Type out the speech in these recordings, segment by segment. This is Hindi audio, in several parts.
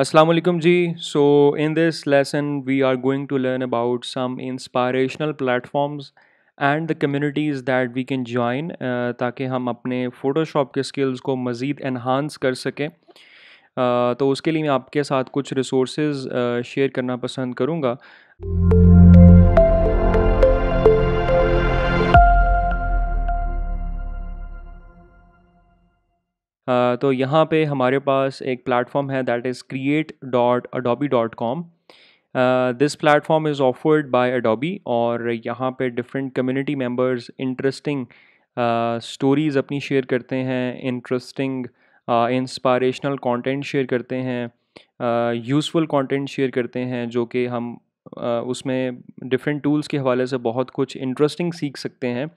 Aslam ji so in this lesson we are going to learn about some inspirational platforms and the communities that we can join ताकि हम अपने फ़ोटोशॉप के स्किल्स को मज़ीद इन्हांस कर सकें uh, तो उसके लिए मैं आपके साथ कुछ रिसोर्स शेयर uh, करना पसंद करूँगा तो यहाँ पे हमारे पास एक प्लेटफॉर्म है that is create dot Adobe dot com this platform is offered by Adobe और यहाँ पे different community members interesting stories अपनी शेयर करते हैं इंटरेस्टिंग इंस्पायरेशनल कंटेंट शेयर करते हैं यूज़फुल कंटेंट शेयर करते हैं जो कि हम uh, उसमें डिफरेंट टूल्स के हवाले से बहुत कुछ इंटरेस्टिंग सीख सकते हैं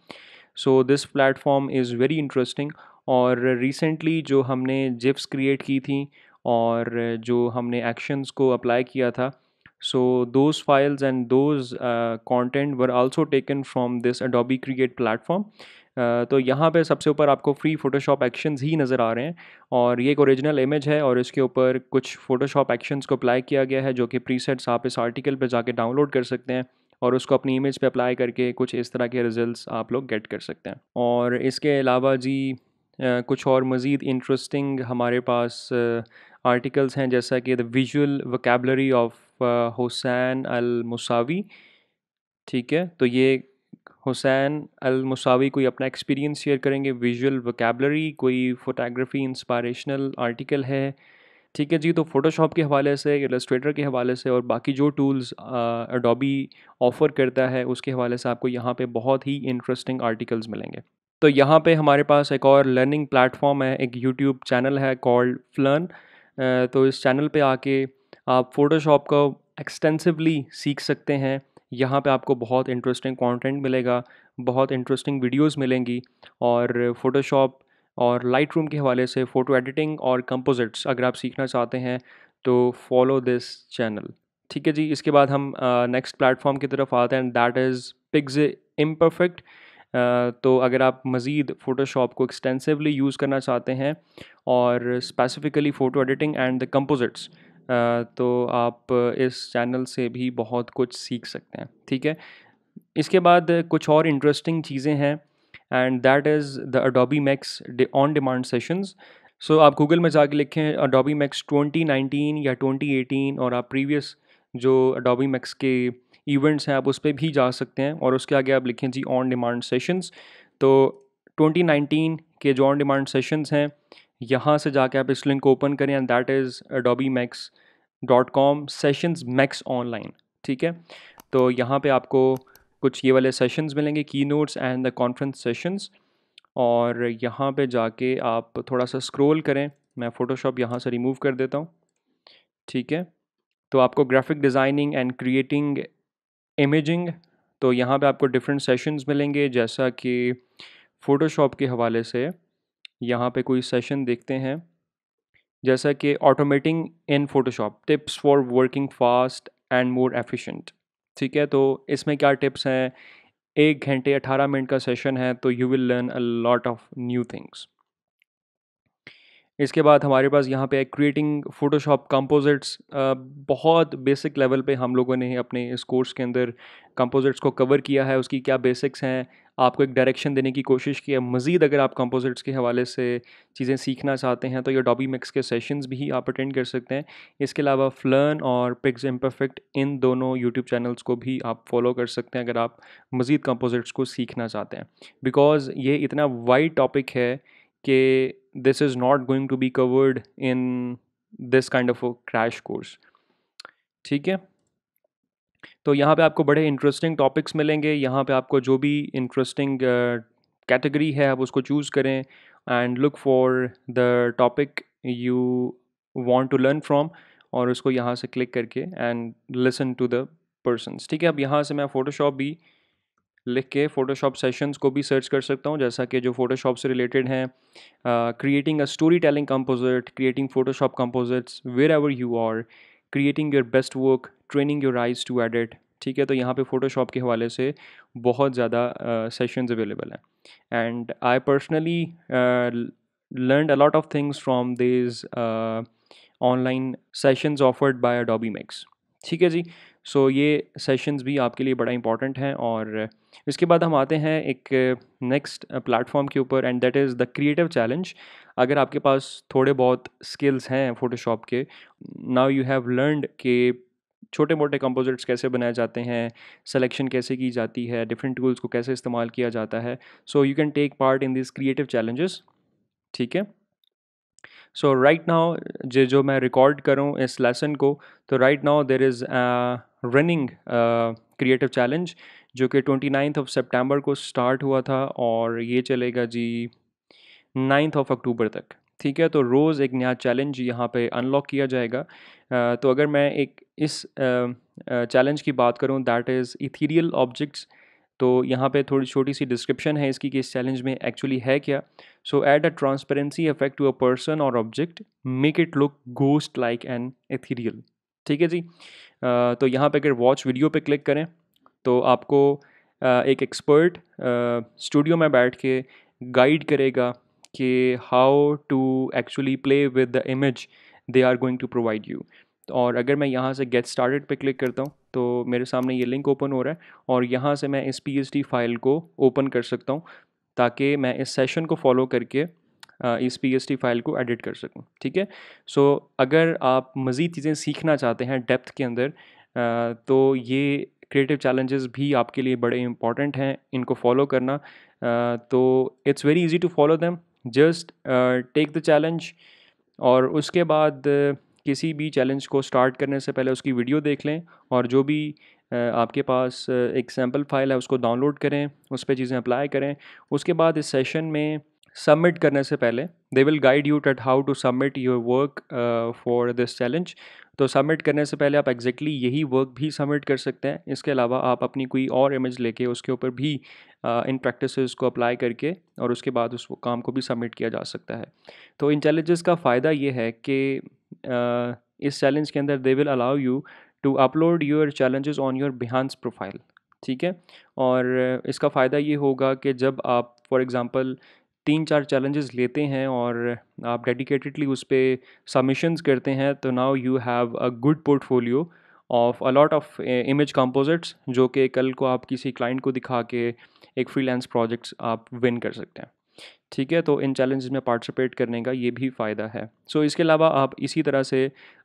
so this platform is very interesting और रिसेंटली जो हमने जिप्स क्रिएट की थी और जो हमने एक्शंस को अप्लाई किया था so those files and those content were also taken from this Adobe create platform तो यहाँ पे सबसे ऊपर आपको फ्री फ़ोटोशॉप एक्शंस ही नज़र आ रहे हैं और ये एक ओरिजिनल इमेज है और इसके ऊपर कुछ फ़ोटोशॉप एक्शंस को अप्लाई किया गया है जो कि प्रीसेट्स आप इस आर्टिकल पर जाके डाउनलोड कर सकते हैं और उसको अपनी इमेज पे अप्लाई करके कुछ इस तरह के रिजल्ट्स आप लोग गेट कर सकते हैं और इसके अलावा जी कुछ और मज़ीद इंटरेस्टिंग हमारे पास आर्टिकल्स हैं जैसा कि the visual vocabulary of Hussain Al Musavi ठीक है तो ये हुसैन अल मुसावी कोई अपना एक्सपीरियंस शेयर करेंगे विजुअल वकेबलरी कोई फोटोग्राफी इंस्पायरेशनल आर्टिकल है ठीक है जी तो फ़ोटोशॉप के हवाले से एलस्ट्रेटर के हवाले से और बाकी जो टूल्स अडोबी ऑफ़र करता है उसके हवाले से आपको यहाँ पे बहुत ही इंटरेस्टिंग आर्टिकल्स मिलेंगे तो यहाँ पे हमारे पास एक और लर्निंग प्लेटफॉर्म है एक यूट्यूब चैनल है कॉल्ड फ्लर्न तो इस चैनल पे आके आप फ़ोटोशॉप को एक्सटेंसिवली सीख सकते हैं यहाँ पे आपको बहुत इंटरेस्टिंग कंटेंट मिलेगा बहुत इंटरेस्टिंग वीडियोस मिलेंगी और फ़ोटोशॉप और लाइट रूम के हवाले से फ़ोटो एडिटिंग और कंपोजिट्स अगर आप सीखना चाहते हैं तो फॉलो दिस चैनल ठीक है जी इसके बाद हम नेक्स्ट प्लेटफॉर्म की तरफ आते हैं दैट इज़ पिग्ज इम्परफेक्ट तो अगर आप मज़ीद फ़ोटोशॉप को एक्सटेंसिवली यूज़ करना चाहते हैं और specifically photo editing and the composites तो आप इस चैनल से भी बहुत कुछ सीख सकते हैं ठीक है इसके बाद कुछ और इंटरेस्टिंग चीज़ें हैं and that is the Adobe MAX on demand sessions so आप गूगल में जाके लिखें अडोबी मैक्स 2019 या 2018 और आप प्रीवियस जो अडोबी मैक्स के इवेंट्स हैं आप उस पर भी जा सकते हैं और उसके आगे आप लिखें जी ऑन डिमांड सेशंस तो 2019 के जो ऑन डिमांड सेशंस हैं यहाँ से जाके आप इस लिंक को ओपन करें and that is Adobe MAX dot com sessions MAX online ठीक है तो यहाँ पे आपको कुछ ये वाले सेशंस मिलेंगे keynotes and the conference sessions और यहाँ पे जाके आप थोड़ा सा स्क्रोल करें मैं फ़ोटोशॉप यहाँ से रिमूव कर देता हूँ ठीक है तो आपको graphic designing and creating imaging तो यहाँ पे आपको डिफरेंट सेशंस मिलेंगे जैसा कि फ़ोटोशॉप के हवाले से यहाँ पे कोई सेशन देखते हैं जैसा कि automating in Photoshop tips for working fast and more efficient ठीक है तो इसमें क्या टिप्स हैं एक घंटे अठारह मिनट का सेशन है तो you will learn a lot of new things इसके बाद हमारे पास यहाँ पे क्रिएटिंग फ़ोटोशॉप कंपोजिट्स बहुत बेसिक लेवल पे हम लोगों ने अपने इस कोर्स के अंदर कंपोजिट्स को कवर किया है उसकी क्या बेसिक्स हैं आपको एक डायरेक्शन देने की कोशिश की है मज़ीद अगर आप कंपोजिट्स के हवाले से चीज़ें सीखना चाहते हैं तो ये डॉबी मिक्स के सेशंस भी आप अटेंड कर सकते हैं इसके अलावा फ्लर्न और पिक्स इम्परफेक्ट इन दोनों यूट्यूब चैनल्स को भी आप फॉलो कर सकते हैं अगर आप मज़ीद कंपोजिट्स को सीखना चाहते हैं बिकॉज़ ये इतना वाइड टॉपिक है कि this is not going to be covered in this kind of a crash course ठीक है तो यहाँ पे आपको बड़े इंटरेस्टिंग टॉपिक्स मिलेंगे यहाँ पे आपको जो भी इंटरेस्टिंग कैटेगरी uh, है आप उसको चूज़ करें and look for the topic you want to learn from और उसको यहाँ से क्लिक करके and listen to the person ठीक है अब यहाँ से मैं फ़ोटोशॉप भी लिख के फ़ोटोशॉप सेशंस को भी सर्च कर सकता हूँ जैसा कि जो फ़ोटोशॉप से रिलेटेड हैं creating a story telling composite creating Photoshop composites wherever you are creating your best work training your eyes to edit ठीक है तो यहाँ पे फ़ोटोशॉप के हवाले से बहुत ज़्यादा सेशंस अवेलेबल हैं and I personally learn a lot of things from these online sessions offered by Adobe MAX ठीक है जी सो so, ये सेशंस भी आपके लिए बड़ा इंपॉर्टेंट हैं और इसके बाद हम आते हैं एक नेक्स्ट प्लेटफॉर्म के ऊपर and that is the creative challenge अगर आपके पास थोड़े बहुत स्किल्स हैं फ़ोटोशॉप के नाउ यू हैव लर्नड के छोटे मोटे कंपोजिट्स कैसे बनाए जाते हैं सिलेक्शन कैसे की जाती है डिफरेंट टूल्स को कैसे इस्तेमाल किया जाता है so you can take part in this creative challenges ठीक है सो राइट नाउ जे जो मैं रिकॉर्ड करूँ इस लेसन को तो right now there is running creative challenge जो कि ट्वेंटी नाइन्थ ऑफ सेप्टेम्बर को स्टार्ट हुआ था और ये चलेगा जी नाइन्थ ऑफ अक्टूबर तक ठीक है तो रोज़ एक नया चैलेंज यहाँ पे अनलॉक किया जाएगा तो अगर मैं एक इस चैलेंज की बात करूँ दैट इज़ इथीरियल ऑब्जेक्ट्स तो यहाँ पे थोड़ी छोटी सी डिस्क्रिप्शन है इसकी कि इस चैलेंज में एक्चुअली है क्या so add a transparency effect to a person और object make it look ghost like an ethereal ठीक है जी uh, तो यहाँ पे अगर वॉच वीडियो पे क्लिक करें तो आपको uh, एक एक्सपर्ट स्टूडियो में बैठ के गाइड करेगा कि how to actually play with the image they are going to provide you और अगर मैं यहाँ से गेट स्टार्टेड पे क्लिक करता हूँ तो मेरे सामने ये लिंक ओपन हो रहा है और यहाँ से मैं इस पी फाइल को ओपन कर सकता हूँ ताकि मैं इस सेशन को फॉलो करके इस पी फाइल को एडिट कर सकूँ ठीक है सो अगर आप मज़ीद चीज़ें सीखना चाहते हैं डेप्थ के अंदर तो ये क्रिएटिव चैलेंजेस भी आपके लिए बड़े इंपॉर्टेंट हैं इनको फॉलो करना तो it's very easy to follow them just take the challenge और उसके बाद किसी भी चैलेंज को स्टार्ट करने से पहले उसकी वीडियो देख लें और जो भी आपके पास एक सैम्पल फाइल है उसको डाउनलोड करें उस पर चीज़ें अप्लाई करें उसके बाद इस सेशन में सबमिट करने से पहले they will guide you that how to submit your work for this challenge तो सबमिट करने से पहले आप एग्जैक्टली exactly यही वर्क भी सबमिट कर सकते हैं इसके अलावा आप अपनी कोई और इमेज लेके उसके ऊपर भी इन uh, प्रैक्टिसेस को अप्लाई करके और उसके बाद उस काम को भी सबमिट किया जा सकता है तो इन चैलेंजेस का फ़ायदा ये है कि Uh, इस चैलेंज के अंदर they will allow you to upload your challenges on your Behance profile ठीक है और इसका फ़ायदा ये होगा कि जब आप फॉर एग्ज़ाम्पल तीन चार चैलेंजेस लेते हैं और आप डेडिकेटेडली उस पर सबमिशंस करते हैं तो now you have a good portfolio of a lot of image composites जो कि कल को आप किसी क्लाइंट को दिखा के एक फ्रीलांस प्रोजेक्ट्स आप विन कर सकते हैं ठीक है तो इन चैलेंजेस में पार्टिसिपेट करने का ये भी फ़ायदा है सो so, इसके अलावा आप इसी तरह से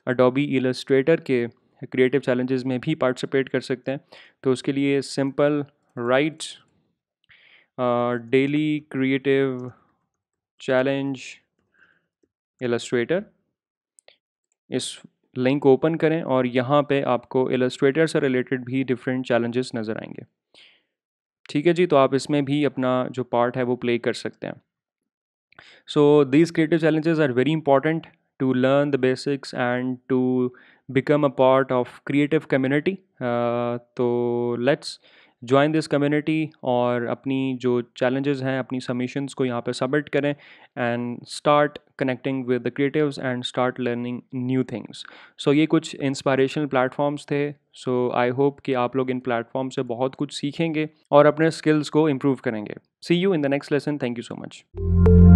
अडोबी इलस्ट्रेटर के क्रिएटिव चैलेंजेस में भी पार्टिसिपेट कर सकते हैं तो उसके लिए simple write daily creative challenge Illustrator इस लिंक ओपन करें और यहाँ पे आपको इलस्ट्रेटर से रिलेटेड भी डिफरेंट चैलेंजेस नज़र आएंगे ठीक है जी तो आप इसमें भी अपना जो पार्ट है वो प्ले कर सकते हैं so these creative challenges are very important to learn the basics and to become a part of creative community uh, तो let's ज्वाइन दिस कम्युनिटी और अपनी जो चैलेंजेस हैं अपनी सबमिशंस को यहाँ पे सबमिट करें and start connecting with the creatives and start learning new things so ये कुछ इंस्पायरेशनल प्लेटफॉर्म्स थे सो आई होप कि आप लोग इन प्लेटफॉर्म से बहुत कुछ सीखेंगे और अपने स्किल्स को इम्प्रूव करेंगे see you in the next lesson thank you so much